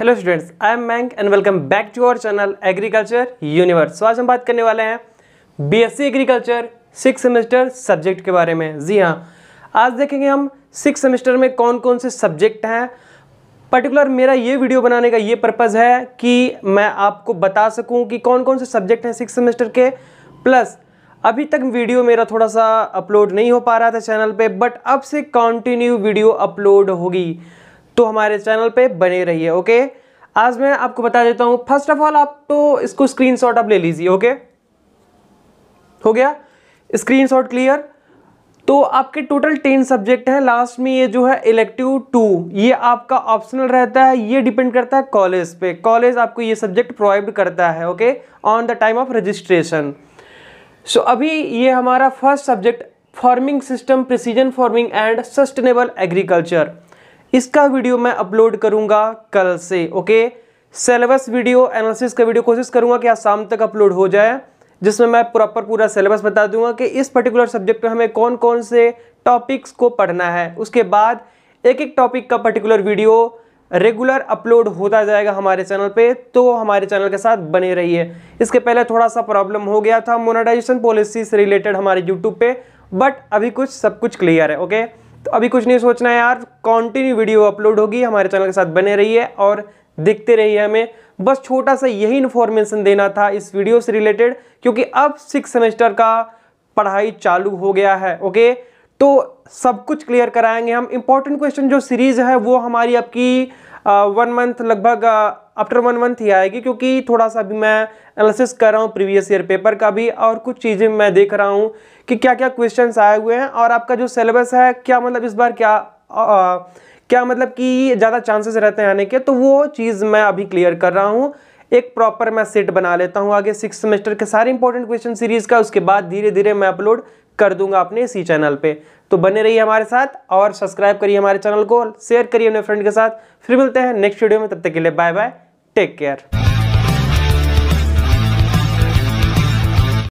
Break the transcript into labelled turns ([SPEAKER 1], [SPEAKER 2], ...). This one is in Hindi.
[SPEAKER 1] हेलो स्टूडेंट्स आई एम मैंक and welcome back to our channel agriculture universe आज हम बात करने वाले हैं BSc agriculture six semester subject के बारे में जी हाँ आज देखेंगे हम सिक्स सेमेस्टर में कौन कौन से सब्जेक्ट हैं पर्टिकुलर मेरा ये वीडियो बनाने का ये पर्पज़ है कि मैं आपको बता सकूँ कि कौन कौन से सब्जेक्ट हैं सिक्स सेमेस्टर के प्लस अभी तक वीडियो मेरा थोड़ा सा अपलोड नहीं हो पा रहा था चैनल पर बट अब से कॉन्टिन्यू वीडियो अपलोड होगी तो हमारे चैनल पे बने रहिए ओके आज मैं आपको बता देता हूँ फर्स्ट ऑफ ऑल आप तो इसको स्क्रीनशॉट आप ले लीजिए ओके हो गया स्क्रीनशॉट क्लियर तो आपके टोटल टेन सब्जेक्ट हैं लास्ट में ये जो है इलेक्टिव टू ये आपका ऑप्शनल रहता है ये डिपेंड करता है कॉलेज पे कॉलेज आपको ये सब्जेक्ट प्रोवाइड करता है okay on the time of registration so अभी ये हमारा first subject farming system precision farming and sustainable agriculture इसका वीडियो मैं अपलोड करूंगा कल से ओके सिलेबस वीडियो एनालिसिस का वीडियो कोशिश करूंगा कि आज शाम तक अपलोड हो जाए जिसमें मैं प्रॉपर पूरा सिलेबस बता दूंगा कि इस पर्टिकुलर सब्जेक्ट में हमें कौन कौन से टॉपिक्स को पढ़ना है उसके बाद एक एक टॉपिक का पर्टिकुलर वीडियो रेगुलर अपलोड होता जाएगा हमारे चैनल पे तो हमारे चैनल के साथ बने रहिए इसके पहले थोड़ा सा प्रॉब्लम हो गया था मोनेटाइजेशन पॉलिसी से रिलेटेड हमारे यूट्यूब पे बट अभी कुछ सब कुछ क्लियर है ओके तो अभी कुछ नहीं सोचना है यार कॉन्टिन्यू वीडियो अपलोड होगी हमारे चैनल के साथ बने रहिए और देखते रहिए हमें बस छोटा सा यही इन्फॉर्मेशन देना था इस वीडियो से रिलेटेड क्योंकि अब सिक्स सेमेस्टर का पढ़ाई चालू हो गया है ओके तो सब कुछ क्लियर कराएंगे हम इम्पोर्टेंट क्वेश्चन जो सीरीज़ है वो हमारी आपकी वन मंथ लगभग आफ्टर वन मंथ ही आएगी क्योंकि थोड़ा सा भी मैं एनालिसिस कर रहा हूँ प्रीवियस ईयर पेपर का भी और कुछ चीज़ें मैं देख रहा हूँ कि क्या क्या क्वेश्चंस आए हुए हैं और आपका जो सिलेबस है क्या मतलब इस बार क्या आ, क्या मतलब कि ज़्यादा चांसेस रहते हैं आने के तो वो चीज़ मैं अभी क्लियर कर रहा हूँ एक प्रॉपर मैं सेट बना लेता हूँ आगे सिक्स सेमेस्टर के सारे इंपॉर्टेंट क्वेश्चन सीरीज़ का उसके बाद धीरे धीरे मैं अपलोड कर दूंगा अपने इसी चैनल पर तो बने रहिए हमारे साथ और सब्सक्राइब करिए हमारे चैनल को शेयर करिए अपने फ्रेंड के साथ फिर मिलते हैं नेक्स्ट वीडियो में तब तक के लिए बाय बाय टेक केयर